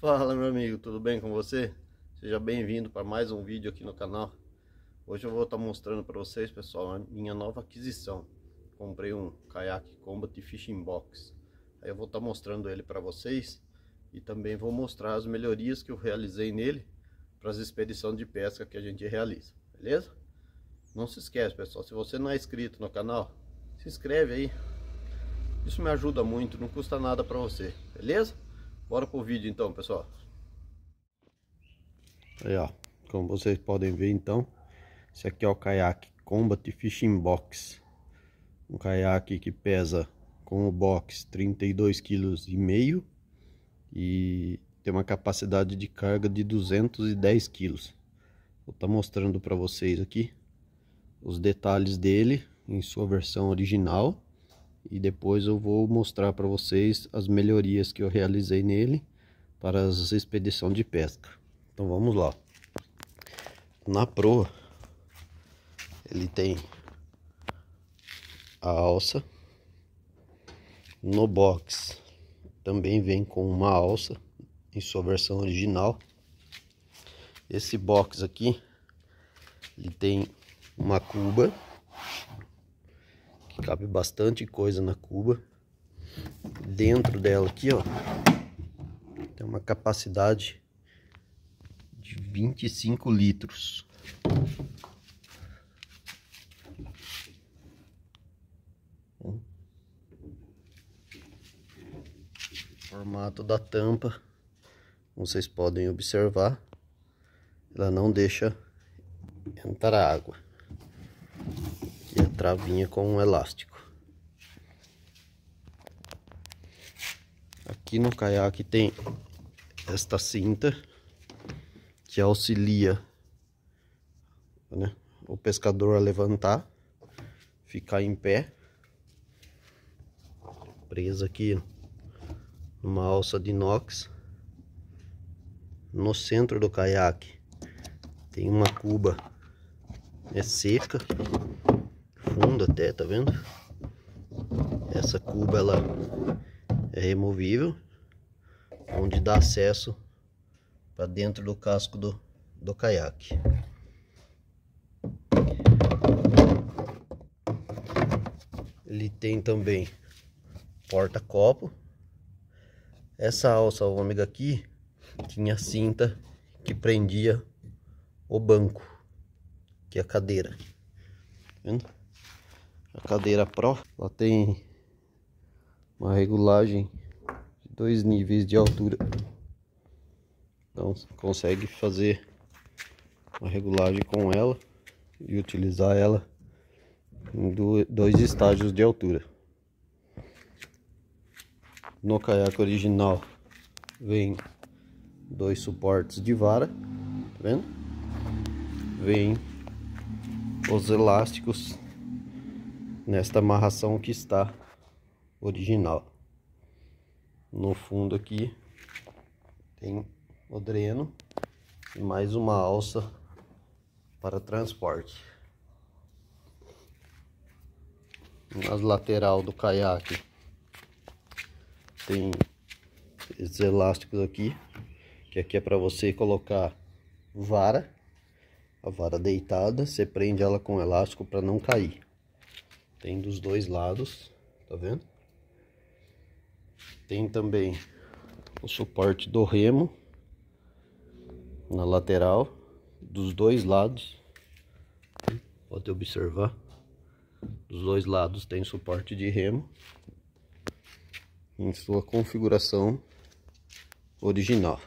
Fala meu amigo, tudo bem com você? Seja bem-vindo para mais um vídeo aqui no canal Hoje eu vou estar tá mostrando para vocês pessoal a minha nova aquisição Comprei um caiaque Combat Fishing Box Aí eu vou estar tá mostrando ele para vocês E também vou mostrar as melhorias que eu realizei nele Para as expedições de pesca que a gente realiza, beleza? Não se esquece pessoal, se você não é inscrito no canal Se inscreve aí Isso me ajuda muito, não custa nada para você, beleza? Bora pro vídeo então, pessoal. Aí, ó. Como vocês podem ver, então, esse aqui é o caiaque Combat Fishing Box. Um caiaque que pesa com o box 32,5 kg e tem uma capacidade de carga de 210 kg. Vou estar tá mostrando para vocês aqui os detalhes dele em sua versão original e depois eu vou mostrar para vocês as melhorias que eu realizei nele para as expedições de pesca. Então vamos lá. Na proa ele tem a alça. No box também vem com uma alça em sua versão original. Esse box aqui ele tem uma cuba Cabe bastante coisa na cuba. Dentro dela aqui, ó, tem uma capacidade de 25 litros. Formato da tampa, vocês podem observar, ela não deixa entrar água travinha com um elástico. Aqui no caiaque tem esta cinta que auxilia né, o pescador a levantar, ficar em pé, presa aqui numa alça de inox. No centro do caiaque tem uma cuba é seca fundo até, tá vendo? Essa cuba ela é removível, onde dá acesso para dentro do casco do, do caiaque. Ele tem também porta-copo. Essa alça ômega aqui tinha cinta que prendia o banco, que é a cadeira. Tá vendo? cadeira Pro. Ela tem uma regulagem de dois níveis de altura. Então você consegue fazer uma regulagem com ela e utilizar ela em dois estágios de altura. No caiaque original vem dois suportes de vara, tá vendo? Vem os elásticos nesta amarração que está original. No fundo aqui tem o dreno e mais uma alça para transporte. Nas lateral do caiaque tem esses elásticos aqui, que aqui é para você colocar vara, a vara deitada, você prende ela com elástico para não cair. Tem dos dois lados, tá vendo? Tem também o suporte do remo na lateral dos dois lados. Pode observar. Dos dois lados tem suporte de remo em sua configuração original.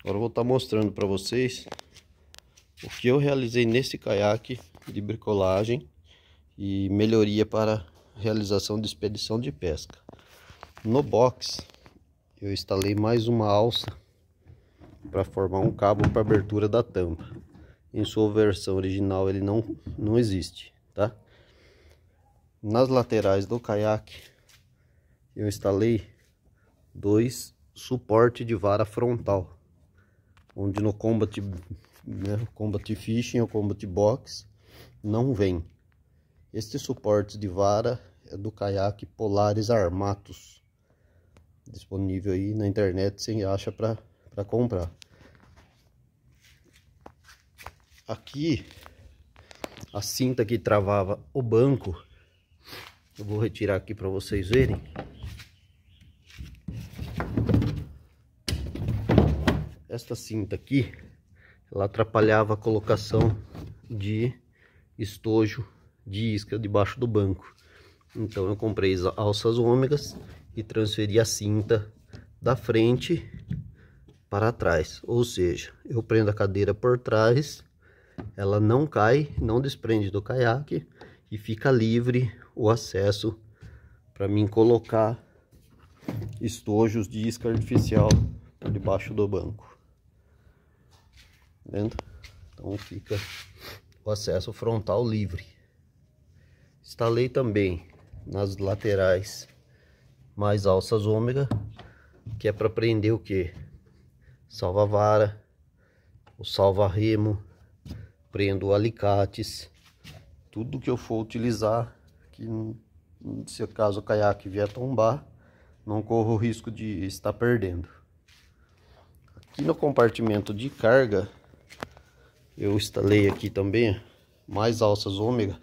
Agora eu vou estar tá mostrando para vocês o que eu realizei nesse caiaque de bricolagem e melhoria para realização de expedição de pesca. No box eu instalei mais uma alça para formar um cabo para abertura da tampa. Em sua versão original ele não, não existe, tá? Nas laterais do caiaque eu instalei dois suporte de vara frontal, onde no combat, né, combat fishing ou combat box não vem. Este suporte de vara é do caiaque Polares Armatos. Disponível aí na internet, você acha para comprar. Aqui, a cinta que travava o banco, eu vou retirar aqui para vocês verem. Esta cinta aqui, ela atrapalhava a colocação de estojo de isca debaixo do banco. Então eu comprei as alças ômegas e transferi a cinta da frente para trás. Ou seja, eu prendo a cadeira por trás, ela não cai, não desprende do caiaque e fica livre o acesso para mim colocar estojos de isca artificial debaixo do banco. vendo? Então fica o acesso frontal livre. Instalei também nas laterais mais alças ômega, que é para prender o que? Salva vara, o salva remo, prendo alicates, tudo que eu for utilizar, que se caso o caiaque vier tombar, não corro o risco de estar perdendo. Aqui no compartimento de carga, eu instalei aqui também mais alças ômega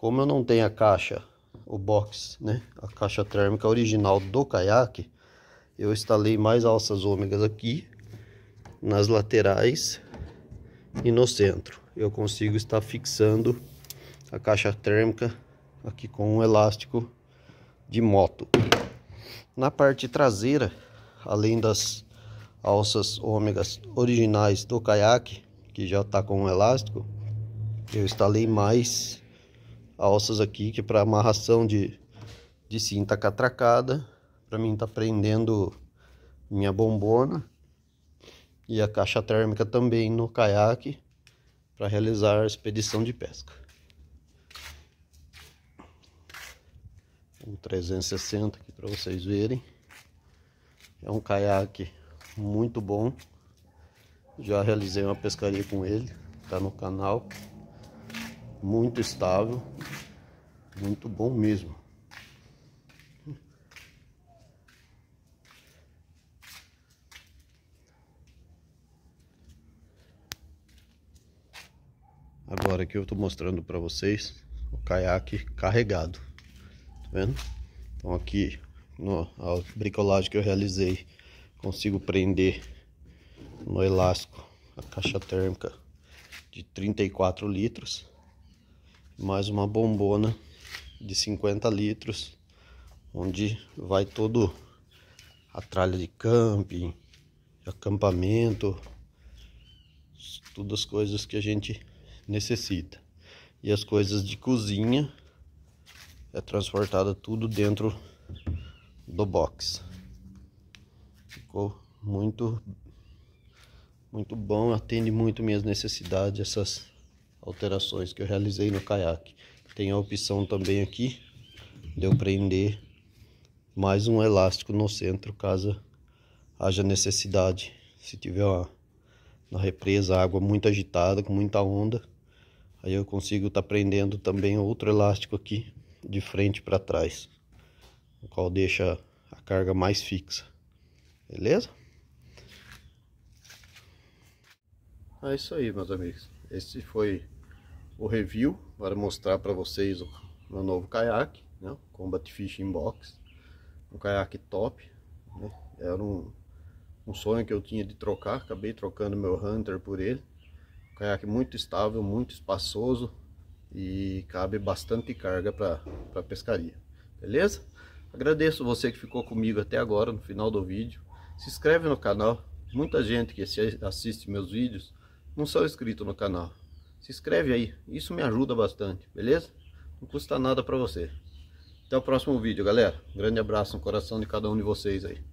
como eu não tenho a caixa, o box, né? A caixa térmica original do caiaque, eu instalei mais alças ômegas aqui, nas laterais e no centro. Eu consigo estar fixando a caixa térmica aqui com um elástico de moto. Na parte traseira, além das alças ômegas originais do caiaque, que já está com um elástico, eu instalei mais alças aqui que para amarração de, de cinta tá catracada. Para mim tá prendendo minha bombona e a caixa térmica também no caiaque para realizar a expedição de pesca. Um 360 aqui para vocês verem. É um caiaque muito bom. Já realizei uma pescaria com ele, está no canal. Muito estável, muito bom mesmo. Agora aqui eu estou mostrando para vocês o caiaque carregado. Tá vendo? Então aqui no, a bricolagem que eu realizei, consigo prender no elástico a caixa térmica de 34 litros, mais uma bombona de 50 litros, onde vai todo a tralha de camping, de acampamento, todas as coisas que a gente necessita. E as coisas de cozinha é transportada tudo dentro do box. Ficou muito muito bom, atende muito minhas necessidades essas alterações que eu realizei no caiaque. Tem a opção também aqui de eu prender mais um elástico no centro caso haja necessidade. Se tiver uma, na represa água muito agitada, com muita onda, aí eu consigo estar tá prendendo também outro elástico aqui de frente para trás, o qual deixa a carga mais fixa. Beleza? É isso aí, meus amigos. Esse foi o review para mostrar para vocês o meu novo caiaque, né? Combat Fishing Box, um caiaque top, né? Era um, um sonho que eu tinha de trocar, acabei trocando meu Hunter por ele. Um caiaque muito estável, muito espaçoso e cabe bastante carga para pescaria, beleza? Agradeço você que ficou comigo até agora, no final do vídeo. Se inscreve no canal, muita gente que assiste meus vídeos não são inscritos no canal se inscreve aí. Isso me ajuda bastante, beleza? Não custa nada para você. Até o próximo vídeo, galera. Grande abraço no coração de cada um de vocês aí.